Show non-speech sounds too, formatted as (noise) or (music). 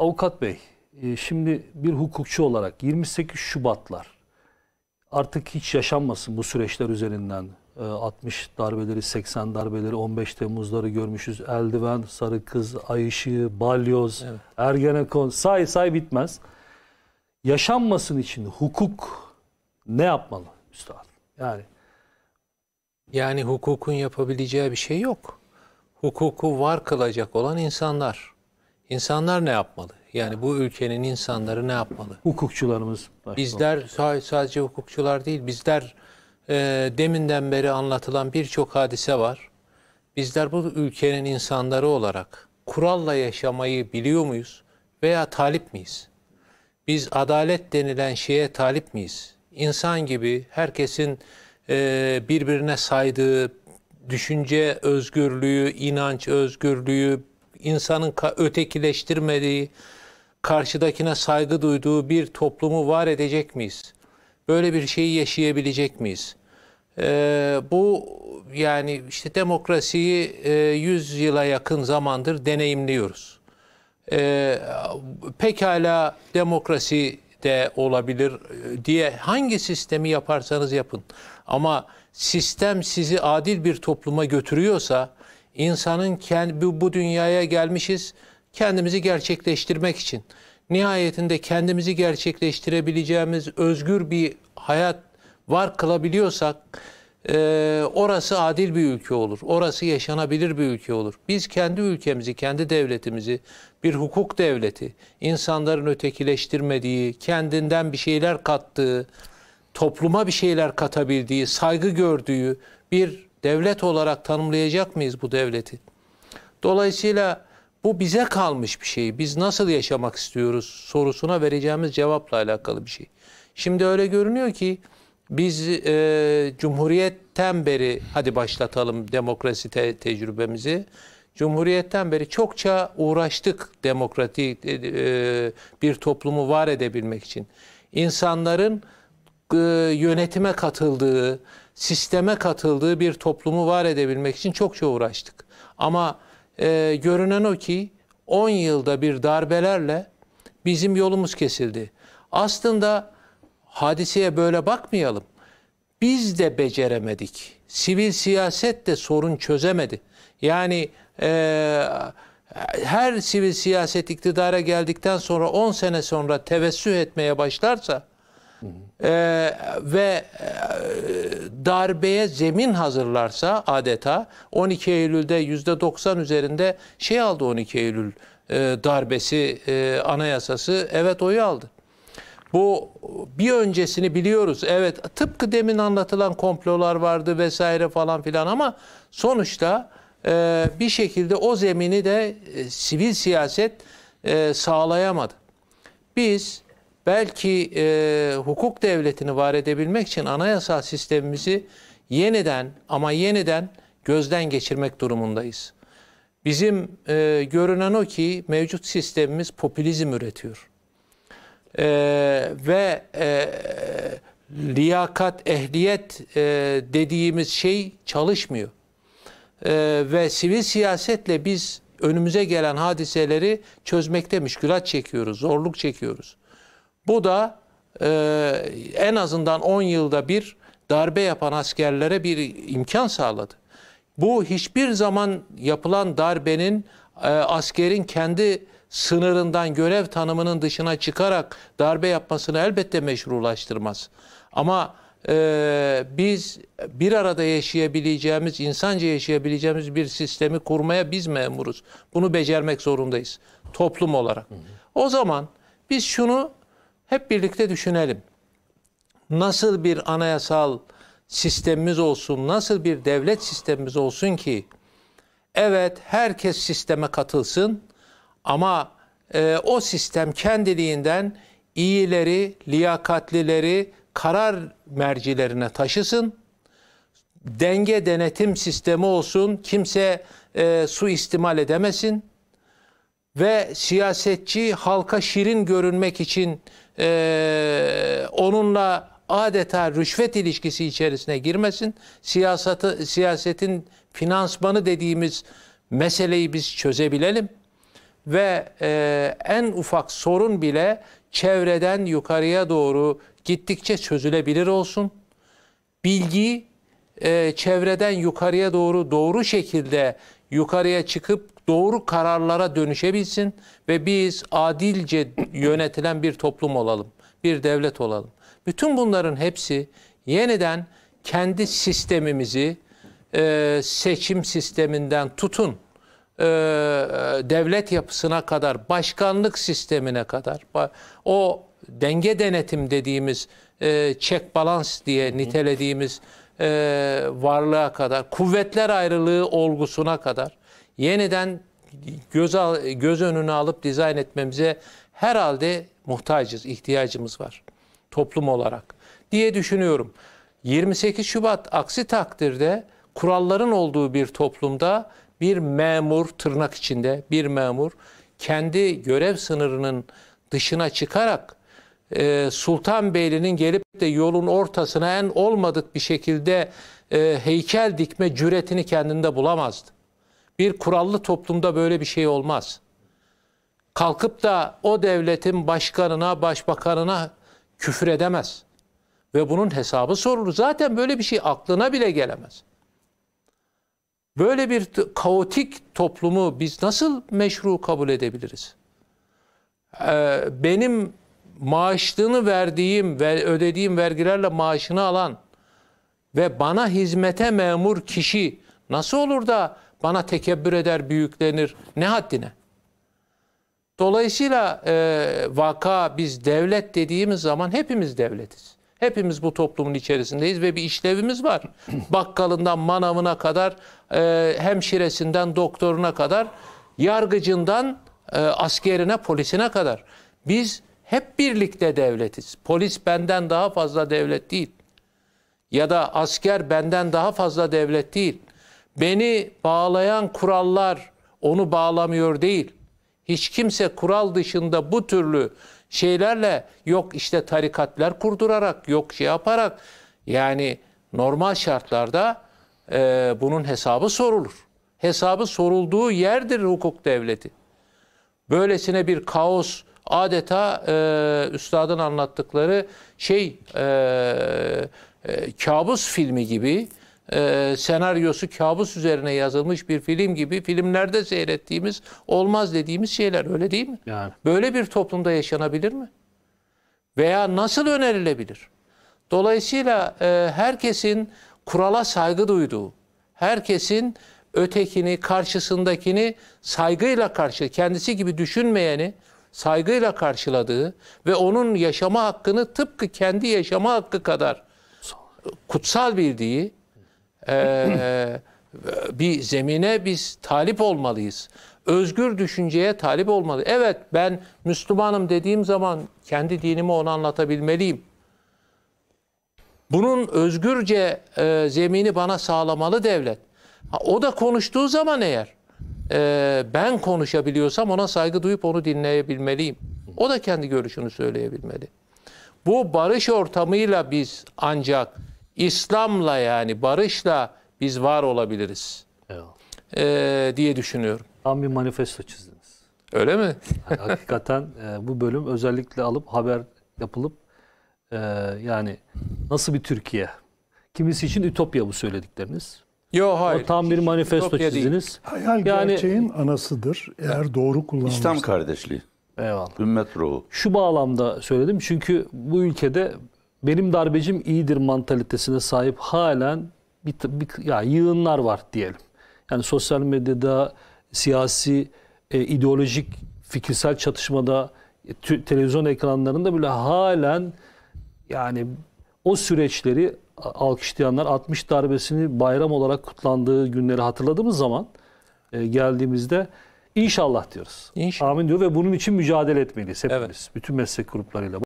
Avukat Bey, e, şimdi bir hukukçu olarak 28 Şubatlar artık hiç yaşanmasın bu süreçler üzerinden. 60 e, darbeleri, 80 darbeleri, 15 Temmuz'ları görmüşüz. Eldiven, Sarı Kız, Ay Işığı, Balyoz, evet. Ergenekon say say bitmez. Yaşanmasın için hukuk ne yapmalı üstad? Yani yani hukukun yapabileceği bir şey yok. Hukuku var kılacak olan insanlar İnsanlar ne yapmalı? Yani bu ülkenin insanları ne yapmalı? Hukukçularımız. Başlamak. Bizler sadece hukukçular değil, bizler e, deminden beri anlatılan birçok hadise var. Bizler bu ülkenin insanları olarak kuralla yaşamayı biliyor muyuz veya talip miyiz? Biz adalet denilen şeye talip miyiz? İnsan gibi herkesin e, birbirine saydığı düşünce özgürlüğü, inanç özgürlüğü, insanın ötekileştirmediği, karşıdakine saygı duyduğu bir toplumu var edecek miyiz? Böyle bir şeyi yaşayabilecek miyiz? Ee, bu yani işte demokrasiyi e, 100 yıla yakın zamandır deneyimliyoruz. Ee, pekala demokrasi de olabilir e, diye hangi sistemi yaparsanız yapın. Ama sistem sizi adil bir topluma götürüyorsa insanın kendi, bu, dünyaya gelmişiz kendimizi gerçekleştirmek için. Nihayetinde kendimizi gerçekleştirebileceğimiz özgür bir hayat var kılabiliyorsak e, orası adil bir ülke olur. Orası yaşanabilir bir ülke olur. Biz kendi ülkemizi, kendi devletimizi bir hukuk devleti, insanların ötekileştirmediği, kendinden bir şeyler kattığı, topluma bir şeyler katabildiği, saygı gördüğü bir Devlet olarak tanımlayacak mıyız bu devleti? Dolayısıyla bu bize kalmış bir şey. Biz nasıl yaşamak istiyoruz sorusuna vereceğimiz cevapla alakalı bir şey. Şimdi öyle görünüyor ki biz e, Cumhuriyet'ten beri hadi başlatalım demokrasi te tecrübemizi. Cumhuriyetten beri çokça uğraştık demokratik e, e, bir toplumu var edebilmek için. İnsanların e, yönetime katıldığı, sisteme katıldığı bir toplumu var edebilmek için çokça uğraştık. Ama e, görünen o ki 10 yılda bir darbelerle bizim yolumuz kesildi. Aslında hadiseye böyle bakmayalım. Biz de beceremedik. Sivil siyaset de sorun çözemedi. Yani e, her sivil siyaset iktidara geldikten sonra 10 sene sonra tevessüh etmeye başlarsa e, ve e, darbeye zemin hazırlarsa adeta 12 Eylül'de yüzde %90 üzerinde şey aldı 12 Eylül e, darbesi e, anayasası evet oyu aldı. Bu bir öncesini biliyoruz. Evet tıpkı demin anlatılan komplolar vardı vesaire falan filan ama sonuçta e, bir şekilde o zemini de e, sivil siyaset e, sağlayamadı. Biz belki e, hukuk devletini var edebilmek için anayasal sistemimizi yeniden ama yeniden gözden geçirmek durumundayız. Bizim e, görünen o ki mevcut sistemimiz popülizm üretiyor. E, ve e, liyakat, ehliyet e, dediğimiz şey çalışmıyor. E, ve sivil siyasetle biz önümüze gelen hadiseleri çözmekte müşkülat çekiyoruz, zorluk çekiyoruz. Bu da e, en azından 10 yılda bir darbe yapan askerlere bir imkan sağladı. Bu hiçbir zaman yapılan darbenin e, askerin kendi sınırından görev tanımının dışına çıkarak darbe yapmasını elbette meşrulaştırmaz. Ama e, biz bir arada yaşayabileceğimiz, insanca yaşayabileceğimiz bir sistemi kurmaya biz memuruz. Bunu becermek zorundayız toplum olarak. O zaman biz şunu hep birlikte düşünelim. Nasıl bir anayasal sistemimiz olsun, nasıl bir devlet sistemimiz olsun ki evet herkes sisteme katılsın ama e, o sistem kendiliğinden iyileri, liyakatlileri karar mercilerine taşısın. Denge denetim sistemi olsun, kimse e, istimal edemesin ve siyasetçi halka şirin görünmek için e, onunla adeta rüşvet ilişkisi içerisine girmesin. Siyasatı, siyasetin finansmanı dediğimiz meseleyi biz çözebilelim. Ve e, en ufak sorun bile çevreden yukarıya doğru gittikçe çözülebilir olsun. Bilgi e, çevreden yukarıya doğru doğru şekilde yukarıya çıkıp doğru kararlara dönüşebilsin ve biz adilce yönetilen bir toplum olalım, bir devlet olalım. Bütün bunların hepsi yeniden kendi sistemimizi e, seçim sisteminden tutun e, devlet yapısına kadar, başkanlık sistemine kadar, o denge denetim dediğimiz e, check balance diye nitelediğimiz e, varlığa kadar, kuvvetler ayrılığı olgusuna kadar yeniden göz, al, göz önüne alıp dizayn etmemize herhalde muhtacız, ihtiyacımız var toplum olarak diye düşünüyorum. 28 Şubat aksi takdirde kuralların olduğu bir toplumda bir memur tırnak içinde bir memur kendi görev sınırının dışına çıkarak e, Sultanbeyli'nin gelip de yolun ortasına en olmadık bir şekilde e, heykel dikme cüretini kendinde bulamazdı. Bir kurallı toplumda böyle bir şey olmaz. Kalkıp da o devletin başkanına, başbakanına küfür edemez. Ve bunun hesabı sorulur. Zaten böyle bir şey aklına bile gelemez. Böyle bir kaotik toplumu biz nasıl meşru kabul edebiliriz? Ee, benim maaşlığını verdiğim ve ödediğim vergilerle maaşını alan ve bana hizmete memur kişi nasıl olur da bana tekebbür eder, büyüklenir. Ne haddine? Dolayısıyla e, vaka biz devlet dediğimiz zaman hepimiz devletiz. Hepimiz bu toplumun içerisindeyiz ve bir işlevimiz var. (clears throat) Bakkalından manavına kadar, e, hemşiresinden doktoruna kadar, yargıcından e, askerine, polisine kadar. Biz hep birlikte devletiz. Polis benden daha fazla devlet değil. Ya da asker benden daha fazla devlet değil. Beni bağlayan kurallar onu bağlamıyor değil. Hiç kimse kural dışında bu türlü şeylerle yok işte tarikatlar kurdurarak yok şey yaparak yani normal şartlarda e, bunun hesabı sorulur. Hesabı sorulduğu yerdir hukuk devleti. Böylesine bir kaos adeta e, üstadın anlattıkları şey e, e, kabus filmi gibi e, senaryosu kabus üzerine yazılmış bir film gibi filmlerde seyrettiğimiz olmaz dediğimiz şeyler öyle değil mi? Yani. Böyle bir toplumda yaşanabilir mi? Veya nasıl önerilebilir? Dolayısıyla e, herkesin kurala saygı duyduğu, herkesin ötekini, karşısındakini saygıyla karşı, kendisi gibi düşünmeyeni saygıyla karşıladığı ve onun yaşama hakkını tıpkı kendi yaşama hakkı kadar kutsal bildiği e, bir zemine biz talip olmalıyız. Özgür düşünceye talip olmalı. Evet ben Müslümanım dediğim zaman kendi dinimi ona anlatabilmeliyim. Bunun özgürce e, zemini bana sağlamalı devlet. Ha, o da konuştuğu zaman eğer e, ben konuşabiliyorsam ona saygı duyup onu dinleyebilmeliyim. O da kendi görüşünü söyleyebilmeli. Bu barış ortamıyla biz ancak İslam'la yani barışla biz var olabiliriz ee, diye düşünüyorum. Tam bir manifesto çizdiniz. Öyle mi? yani (laughs) hakikaten e, bu bölüm özellikle alıp haber yapılıp e, yani nasıl bir Türkiye? Kimisi için ütopya bu söyledikleriniz. Yo hayır. O tam bir manifesto ütopya çizdiniz. Değil. Hayal yani, gerçeğin anasıdır eğer doğru kullanılırsa. İslam kardeşliği. Eyvallah. Ümmet ruhu. Şu bağlamda söyledim çünkü bu ülkede benim darbecim iyidir mantalitesine sahip halen bir, bir ya yığınlar var diyelim. Yani sosyal medyada siyasi, e, ideolojik, fikirsel çatışmada e, tü, televizyon ekranlarında bile halen yani o süreçleri alkışlayanlar 60 darbesini bayram olarak kutlandığı günleri hatırladığımız zaman e, geldiğimizde inşallah diyoruz. İnşallah. Amin diyor ve bunun için mücadele etmeliyiz hepimiz. Evet. Bütün meslek gruplarıyla.